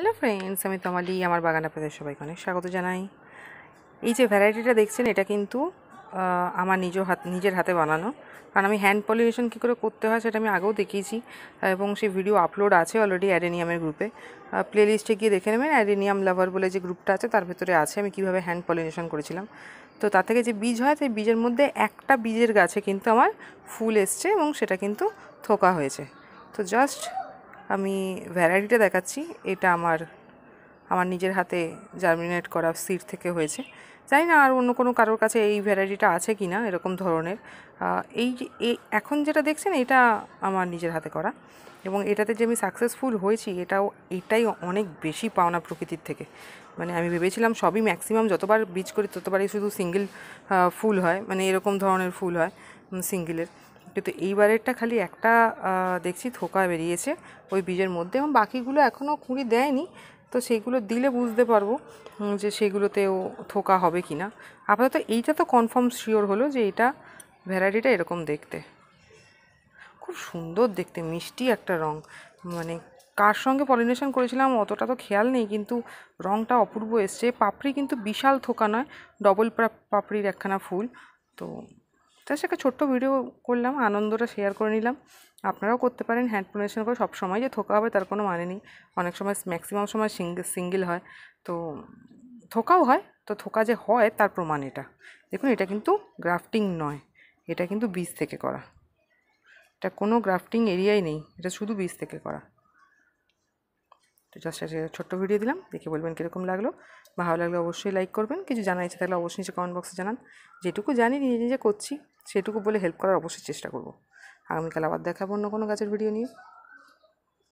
hello friends আমি তমালি আমার বাগান আপনাদের সবাইকে অনেক স্বাগত জানাই এই যে ভ্যারাইটিটা দেখছেন এটা কিন্তু আমার নিজ হাত নিজের হাতে বানানো কারণ আমি হ্যান্ড পলিনেশন কী করে করতে হয় সেটা আমি আগেও দেখিয়েছি এবং সেই ভিডিও আপলোড আছে অলরেডি অ্যারেনিয়ামের গ্রুপে প্লে লিস্টে গিয়ে দেখে নেবেন অ্যারেনিয়াম লাভার বলে যে গ্রুপটা আছে তার ভেতরে আছে আমি কীভাবে হ্যান্ড পলিনেশন করেছিলাম তো তার থেকে যে বীজ হয় সেই বীজের মধ্যে একটা বীজের গাছে কিন্তু আমার ফুল এসছে এবং সেটা কিন্তু থোকা হয়েছে তো জাস্ট আমি ভ্যারাইটিটা দেখাচ্ছি এটা আমার আমার নিজের হাতে জার্মিনেট করা সিড থেকে হয়েছে জানি না আর অন্য কোনো কারোর কাছে এই ভ্যারাইটিটা আছে কি না এরকম ধরনের এই এখন যেটা দেখছেন এটা আমার নিজের হাতে করা এবং এটাতে যে আমি সাকসেসফুল হয়েছি এটাও এটাই অনেক বেশি পাওনা প্রকৃতির থেকে মানে আমি ভেবেছিলাম সবই ম্যাক্সিমাম যতবার বীজ করি ততবারই শুধু সিঙ্গেল ফুল হয় মানে এরকম ধরনের ফুল হয় সিঙ্গেলের কিন্তু এইবারেরটা খালি একটা দেখছি থোকা বেরিয়েছে ওই বীজের মধ্যে এবং বাকিগুলো এখনও কুঁড়ি দেয়নি তো সেইগুলো দিলে বুঝতে পারবো যে সেগুলোতেও থোকা হবে কি না আপাতত এইটা তো কনফার্ম শিওর হলো যে এটা ভ্যারাইটিটা এরকম দেখতে খুব সুন্দর দেখতে মিষ্টি একটা রং মানে কার সঙ্গে পলিনেশন করেছিলাম অতটা তো খেয়াল নেই কিন্তু রংটা অপূর্ব এসছে পাপড়ি কিন্তু বিশাল থোকা নয় ডবল পাপড়ির একখানা ফুল তো জাস্ট একটা ছোট্ট ভিডিও করলাম আনন্দটা শেয়ার করে নিলাম আপনারাও করতে পারেন হ্যান্ড প্রোনেশন করে সব সময় যে থোকা হবে তার কোনো মানে নেই অনেক সময় ম্যাক্সিমাম সময় সিঙ্গেল হয় তো থোকাও হয় তো থোকা যে হয় তার প্রমাণ এটা দেখুন এটা কিন্তু গ্রাফটিং নয় এটা কিন্তু বীজ থেকে করা এটা কোনো গ্রাফটিং এরিয়াই নেই এটা শুধু বীজ থেকে করা তো জাস্ট আজকে ছোট্ট ভিডিও দিলাম দেখে বলবেন কীরকম লাগলো ভালো লাগলে অবশ্যই লাইক করবেন কিছু জানা ইচ্ছে থাকলে অবশ্যই নিচে কমেন্ট বক্সে জানান যেটুকু জানি নিজে নিজে করছি সেটুকু বলে হেল্প করার অবশ্যই চেষ্টা করব আগামীকাল আবার দেখাবো অন্য কোনো গাছের ভিডিও নিয়ে